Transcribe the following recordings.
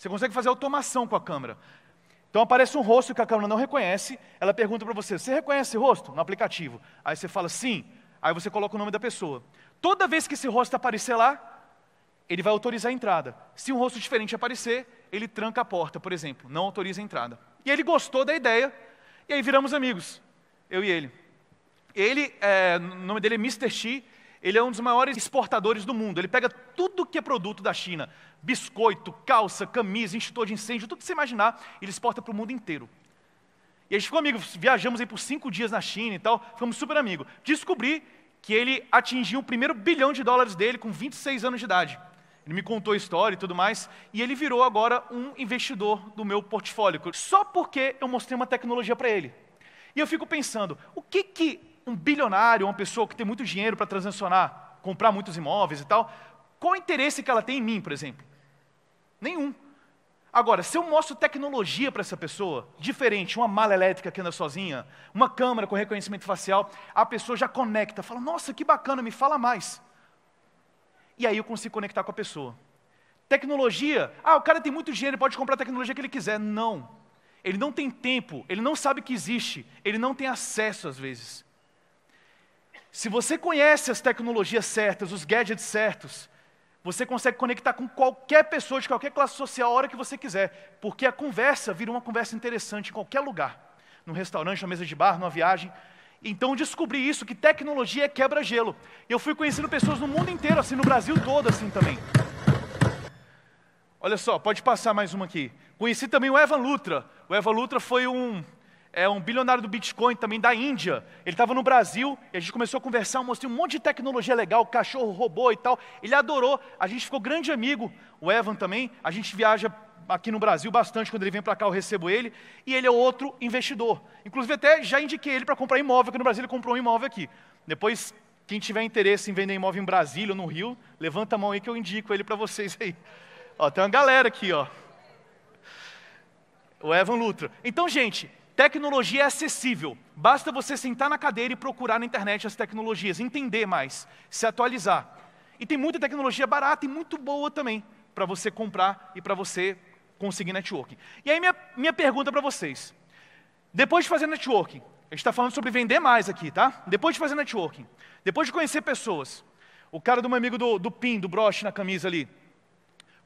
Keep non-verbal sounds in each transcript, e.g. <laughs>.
Você consegue fazer automação com a câmera. Então aparece um rosto que a câmera não reconhece, ela pergunta para você: Você reconhece esse rosto? No aplicativo. Aí você fala sim, aí você coloca o nome da pessoa. Toda vez que esse rosto aparecer lá, ele vai autorizar a entrada. Se um rosto diferente aparecer, ele tranca a porta, por exemplo, não autoriza a entrada. E ele gostou da ideia, e aí viramos amigos, eu e ele. Ele, é, o nome dele é Mr. X, ele é um dos maiores exportadores do mundo. Ele pega tudo que é produto da China: biscoito, calça, camisa, extintor de incêndio, tudo que você imaginar, ele exporta para o mundo inteiro. E a gente ficou amigo, viajamos aí por cinco dias na China e tal, Fomos super amigos. Descobri que ele atingiu o primeiro bilhão de dólares dele com 26 anos de idade. Ele me contou a história e tudo mais, e ele virou agora um investidor do meu portfólio, só porque eu mostrei uma tecnologia para ele. E eu fico pensando, o que que um bilionário, uma pessoa que tem muito dinheiro para transacionar, comprar muitos imóveis e tal, qual o interesse que ela tem em mim, por exemplo? Nenhum. Agora, se eu mostro tecnologia para essa pessoa, diferente, uma mala elétrica que anda sozinha, uma câmera com reconhecimento facial, a pessoa já conecta, fala, nossa, que bacana, me fala mais. E aí eu consigo conectar com a pessoa. Tecnologia, ah, o cara tem muito dinheiro, pode comprar a tecnologia que ele quiser. Não. Ele não tem tempo, ele não sabe que existe, ele não tem acesso às vezes. Se você conhece as tecnologias certas, os gadgets certos, você consegue conectar com qualquer pessoa de qualquer classe social a hora que você quiser, porque a conversa vira uma conversa interessante em qualquer lugar, no restaurante, na mesa de bar, numa viagem. Então descobri isso, que tecnologia é quebra-gelo. Eu fui conhecendo pessoas no mundo inteiro, assim, no Brasil todo, assim também. Olha só, pode passar mais uma aqui. Conheci também o Evan Lutra. O Evan Lutra foi um é um bilionário do Bitcoin também da Índia. Ele estava no Brasil e a gente começou a conversar, mostrei um monte de tecnologia legal, cachorro, robô e tal. Ele adorou, a gente ficou grande amigo, o Evan também. A gente viaja aqui no Brasil bastante, quando ele vem para cá eu recebo ele. E ele é outro investidor. Inclusive até já indiquei ele para comprar imóvel aqui no Brasil, ele comprou um imóvel aqui. Depois, quem tiver interesse em vender imóvel em Brasília ou no Rio, levanta a mão aí que eu indico ele para vocês aí. Ó, tem uma galera aqui, ó. O Evan Lutra. Então, gente, Tecnologia é acessível. Basta você sentar na cadeira e procurar na internet as tecnologias, entender mais, se atualizar. E tem muita tecnologia barata e muito boa também para você comprar e para você conseguir networking. E aí minha, minha pergunta para vocês. Depois de fazer networking, a gente está falando sobre vender mais aqui, tá? Depois de fazer networking, depois de conhecer pessoas, o cara do meu amigo do, do pin, do broche na camisa ali,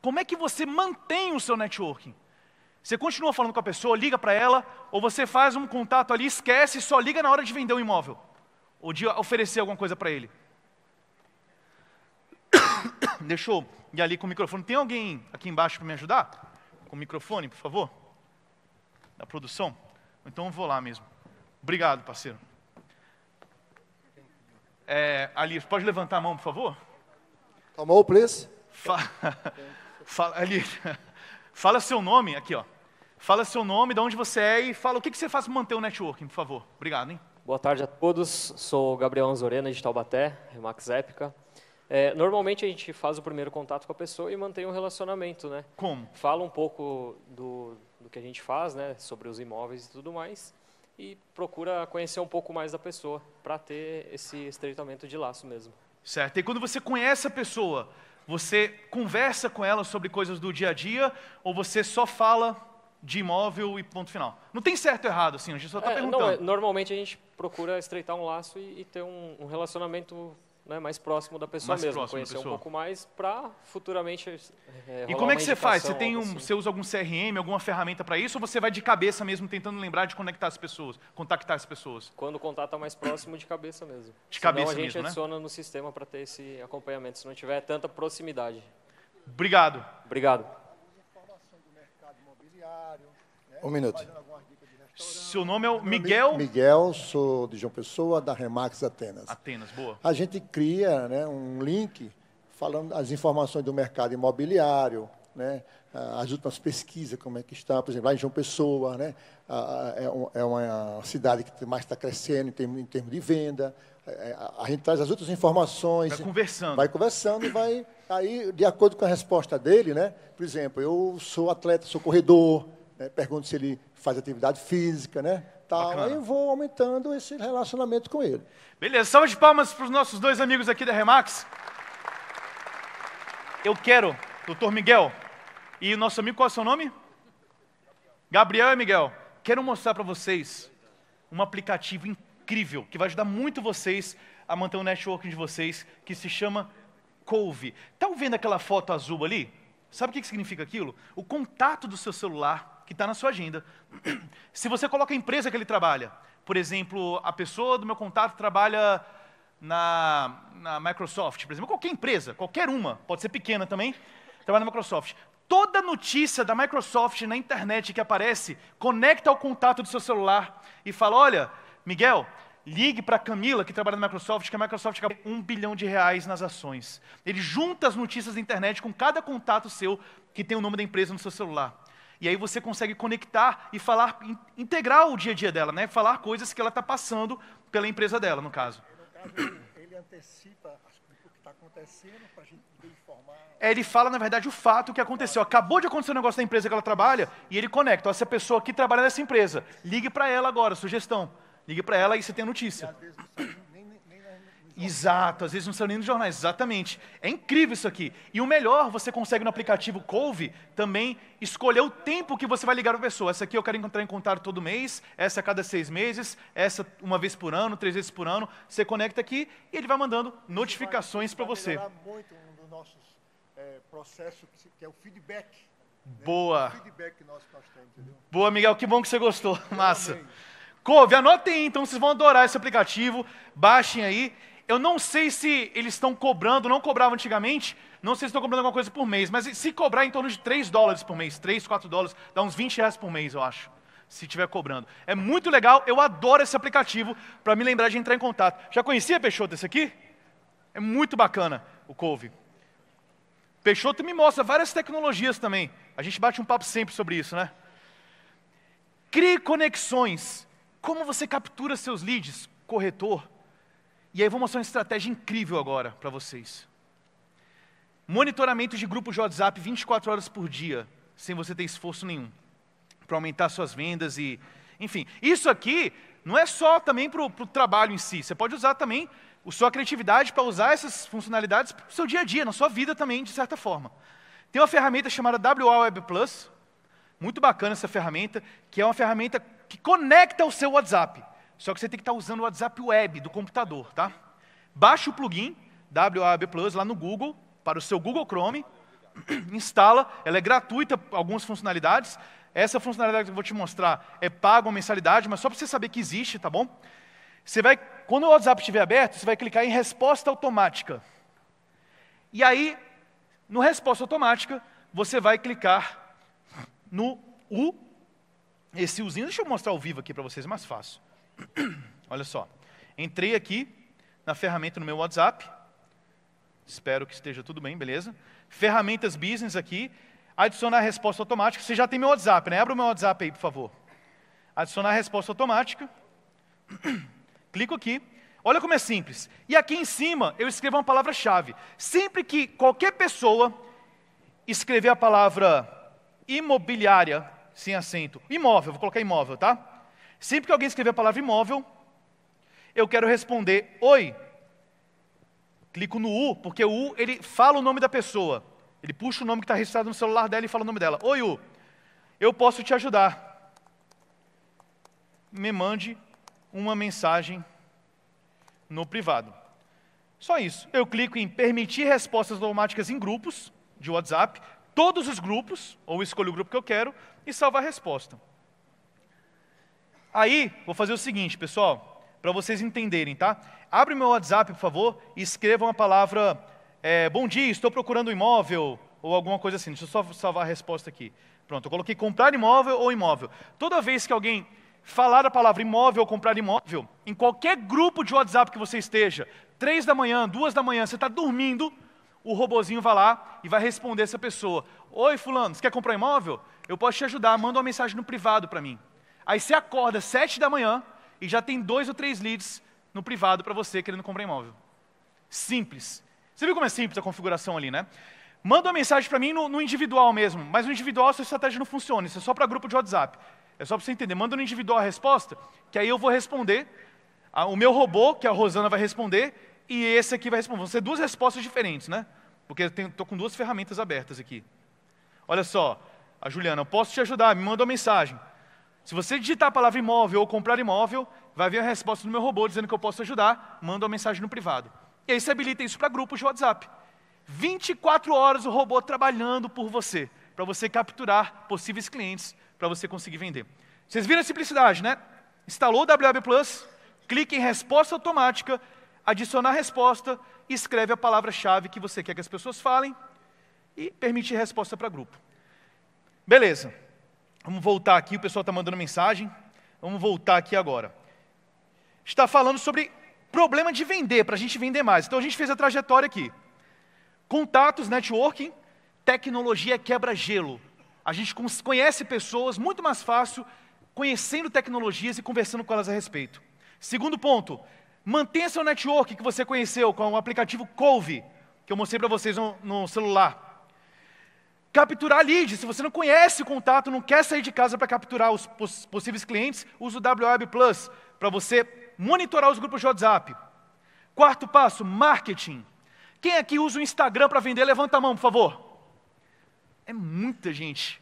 como é que você mantém o seu networking? Você continua falando com a pessoa, liga para ela, ou você faz um contato ali, esquece e só liga na hora de vender o um imóvel, ou de oferecer alguma coisa para ele. <coughs> Deixa eu ir ali com o microfone. Tem alguém aqui embaixo para me ajudar? Com o microfone, por favor? Da produção? Então eu vou lá mesmo. Obrigado, parceiro. É, ali, pode levantar a mão, por favor? Tomou, please? Fala, <laughs> fala, ali, <laughs> fala seu nome aqui, ó. Fala seu nome, de onde você é e fala o que, que você faz para manter o networking, por favor. Obrigado, hein? Boa tarde a todos. Sou Gabriel Anzorena, de Taubaté, Remax Épica. É, normalmente a gente faz o primeiro contato com a pessoa e mantém um relacionamento, né? Como? Fala um pouco do, do que a gente faz, né? Sobre os imóveis e tudo mais. E procura conhecer um pouco mais da pessoa para ter esse estreitamento de laço mesmo. Certo. E quando você conhece a pessoa, você conversa com ela sobre coisas do dia a dia ou você só fala de imóvel e ponto final. Não tem certo ou errado, assim, a gente só está é, perguntando. Não, é, normalmente a gente procura estreitar um laço e, e ter um, um relacionamento né, mais próximo da pessoa mais mesmo, conhecer pessoa. um pouco mais para futuramente. É, e como é que você faz? Você tem um, assim. você usa algum CRM, alguma ferramenta para isso, ou você vai de cabeça mesmo tentando lembrar de conectar as pessoas, contactar as pessoas? Quando o contato é mais próximo, de cabeça mesmo. De Senão, cabeça mesmo, A gente né? adiciona no sistema para ter esse acompanhamento, se não tiver tanta proximidade. Obrigado. Obrigado. Um minuto. Seu nome é o Miguel? Miguel, sou de João Pessoa, da Remax Atenas. Atenas, boa. A gente cria né, um link falando as informações do mercado imobiliário, né, as últimas pesquisas, como é que está, por exemplo, lá em João Pessoa, né, é, é uma cidade que mais está crescendo em termos de venda, é, é, a gente traz as outras informações. Vai conversando. Vai conversando e vai. Aí, de acordo com a resposta dele, né? Por exemplo, eu sou atleta, sou corredor, né, pergunto se ele faz atividade física, né? Tal, E vou aumentando esse relacionamento com ele. Beleza, salve de palmas para os nossos dois amigos aqui da Remax. Eu quero, doutor Miguel, e nosso amigo, qual é o seu nome? Gabriel e Miguel. Quero mostrar para vocês um aplicativo incrível que vai ajudar muito vocês a manter o networking de vocês, que se chama Couve. Estão tá vendo aquela foto azul ali? Sabe o que significa aquilo? O contato do seu celular que está na sua agenda. <clears throat> Se você coloca a empresa que ele trabalha, por exemplo, a pessoa do meu contato trabalha na, na Microsoft, por exemplo, qualquer empresa, qualquer uma, pode ser pequena também, trabalha na Microsoft. Toda notícia da Microsoft na internet que aparece, conecta ao contato do seu celular e fala: olha, Miguel, ligue para a Camila, que trabalha na Microsoft, que a Microsoft acabou um bilhão de reais nas ações. Ele junta as notícias da internet com cada contato seu que tem o nome da empresa no seu celular. E aí você consegue conectar e falar, integrar o dia a dia dela, né? Falar coisas que ela está passando pela empresa dela, no caso. No caso ele antecipa o que está acontecendo para a gente poder informar. É, ele fala, na verdade, o fato que aconteceu. Acabou de acontecer um negócio da empresa que ela trabalha e ele conecta. essa pessoa aqui trabalha nessa empresa. Ligue para ela agora, sugestão. Ligue para ela e você tem a notícia. E, às vezes, Exato, às vezes não são nem nos jornais, exatamente. É incrível isso aqui. E o melhor, você consegue no aplicativo Couve também escolher o tempo que você vai ligar para a pessoa. Essa aqui eu quero encontrar em contato todo mês, essa a cada seis meses, essa uma vez por ano, três vezes por ano. Você conecta aqui e ele vai mandando notificações para você. muito um dos nossos é, processos, que é o feedback. Né? Boa. O feedback nosso nós entendeu? Boa, Miguel, que bom que você gostou. Massa. Couve, anotem aí, então vocês vão adorar esse aplicativo. Baixem aí eu não sei se eles estão cobrando, não cobravam antigamente, não sei se estão cobrando alguma coisa por mês, mas se cobrar em torno de 3 dólares por mês, 3, 4 dólares, dá uns 20 reais por mês, eu acho, se estiver cobrando. É muito legal, eu adoro esse aplicativo para me lembrar de entrar em contato. Já conhecia, Peixoto, esse aqui? É muito bacana o Cove. Peixoto me mostra várias tecnologias também. A gente bate um papo sempre sobre isso, né? Crie conexões. Como você captura seus leads? Corretor, e aí eu vou mostrar uma estratégia incrível agora para vocês. Monitoramento de grupos de WhatsApp 24 horas por dia, sem você ter esforço nenhum, para aumentar suas vendas e, enfim, isso aqui não é só também para o trabalho em si. Você pode usar também a sua criatividade para usar essas funcionalidades para o seu dia a dia, na sua vida também, de certa forma. Tem uma ferramenta chamada WA Web Plus, muito bacana essa ferramenta, que é uma ferramenta que conecta o seu WhatsApp. Só que você tem que estar usando o WhatsApp Web do computador, tá? Baixa o plugin WAB Plus lá no Google, para o seu Google Chrome, <clears throat> instala, ela é gratuita, algumas funcionalidades. Essa funcionalidade que eu vou te mostrar é paga uma mensalidade, mas só para você saber que existe, tá bom? Você vai, quando o WhatsApp estiver aberto, você vai clicar em resposta automática. E aí, no resposta automática, você vai clicar no U, esse Uzinho. Deixa eu mostrar ao vivo aqui para vocês, é mais fácil. <coughs> Olha só. Entrei aqui na ferramenta no meu WhatsApp. Espero que esteja tudo bem, beleza? Ferramentas Business aqui. Adicionar resposta automática. Você já tem meu WhatsApp, né? Abra o meu WhatsApp aí, por favor. Adicionar resposta automática. <coughs> Clico aqui. Olha como é simples. E aqui em cima eu escrevo uma palavra-chave. Sempre que qualquer pessoa escrever a palavra imobiliária, sem acento, imóvel, vou colocar imóvel, tá? Sempre que alguém escrever a palavra imóvel, eu quero responder oi. Clico no U, porque o U ele fala o nome da pessoa. Ele puxa o nome que está registrado no celular dela e fala o nome dela. Oi, U, eu posso te ajudar. Me mande uma mensagem no privado. Só isso. Eu clico em permitir respostas automáticas em grupos de WhatsApp, todos os grupos, ou escolho o grupo que eu quero, e salvar a resposta. Aí, vou fazer o seguinte, pessoal, para vocês entenderem, tá? Abre meu WhatsApp, por favor, e escreva a palavra é, bom dia, estou procurando um imóvel, ou alguma coisa assim. Deixa eu só salvar a resposta aqui. Pronto, eu coloquei comprar imóvel ou imóvel. Toda vez que alguém falar a palavra imóvel ou comprar imóvel, em qualquer grupo de WhatsApp que você esteja, três da manhã, duas da manhã, você está dormindo, o robozinho vai lá e vai responder essa pessoa. Oi fulano, você quer comprar imóvel? Eu posso te ajudar, manda uma mensagem no privado para mim. Aí você acorda sete da manhã e já tem dois ou três leads no privado para você querendo comprar imóvel. Simples. Você viu como é simples a configuração ali, né? Manda uma mensagem para mim no, no, individual mesmo, mas no individual essa estratégia não funciona, isso é só para grupo de WhatsApp. É só para você entender. Manda no individual a resposta, que aí eu vou responder, a, o meu robô, que a Rosana vai responder, e esse aqui vai responder. Vão ser duas respostas diferentes, né? Porque eu estou com duas ferramentas abertas aqui. Olha só, a Juliana, eu posso te ajudar, me manda uma mensagem. Se você digitar a palavra imóvel ou comprar imóvel, vai vir a resposta do meu robô dizendo que eu posso ajudar, manda uma mensagem no privado. E aí você habilita isso para grupos de WhatsApp. 24 horas o robô trabalhando por você, para você capturar possíveis clientes, para você conseguir vender. Vocês viram a simplicidade, né? Instalou o WW Plus, clique em resposta automática, adicionar resposta, escreve a palavra-chave que você quer que as pessoas falem e permite resposta para grupo. Beleza. Vamos voltar aqui, o pessoal está mandando mensagem. Vamos voltar aqui agora. Está falando sobre problema de vender, para a gente vender mais. Então a gente fez a trajetória aqui. Contatos, networking, tecnologia quebra-gelo. A gente conhece pessoas muito mais fácil conhecendo tecnologias e conversando com elas a respeito. Segundo ponto, mantenha seu network que você conheceu com o aplicativo Cove, que eu mostrei para vocês no, no celular capturar leads. Se você não conhece o contato, não quer sair de casa para capturar os possíveis clientes, use o WWeb Plus para você monitorar os grupos de WhatsApp. Quarto passo, marketing. Quem aqui usa o Instagram para vender, levanta a mão, por favor. É muita gente.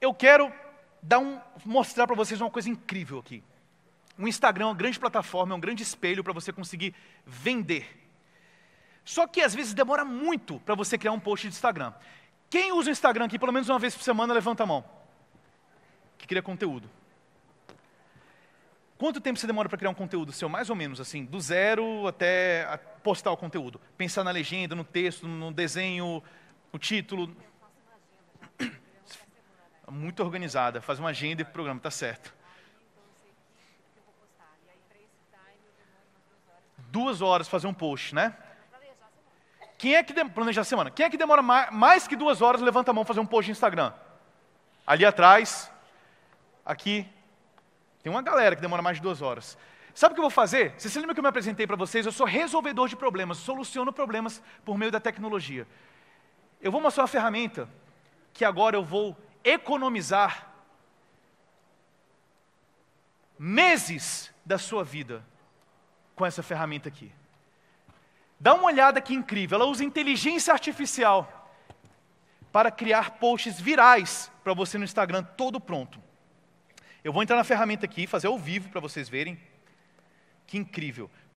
Eu quero dar um, mostrar para vocês uma coisa incrível aqui. O Instagram é uma grande plataforma, é um grande espelho para você conseguir vender. Só que às vezes demora muito para você criar um post de Instagram. Quem usa o Instagram aqui pelo menos uma vez por semana, levanta a mão. Que cria conteúdo. Quanto tempo você demora para criar um conteúdo seu? Mais ou menos assim, do zero até postar o conteúdo. Pensar na legenda, no texto, no desenho, no título. <coughs> Muito organizada, faz uma agenda e programa, tá certo. Duas horas fazer um post, né? Quem é que de... planeja a semana? Quem é que demora mais que duas horas levanta a mão fazer um post no Instagram? Ali atrás, aqui, tem uma galera que demora mais de duas horas. Sabe o que eu vou fazer? Vocês se lembram que eu me apresentei para vocês? Eu sou resolvedor de problemas, soluciono problemas por meio da tecnologia. Eu vou mostrar uma ferramenta que agora eu vou economizar meses da sua vida com essa ferramenta aqui. Dá uma olhada que incrível. Ela usa inteligência artificial para criar posts virais para você no Instagram todo pronto. Eu vou entrar na ferramenta aqui, fazer ao vivo para vocês verem. Que incrível.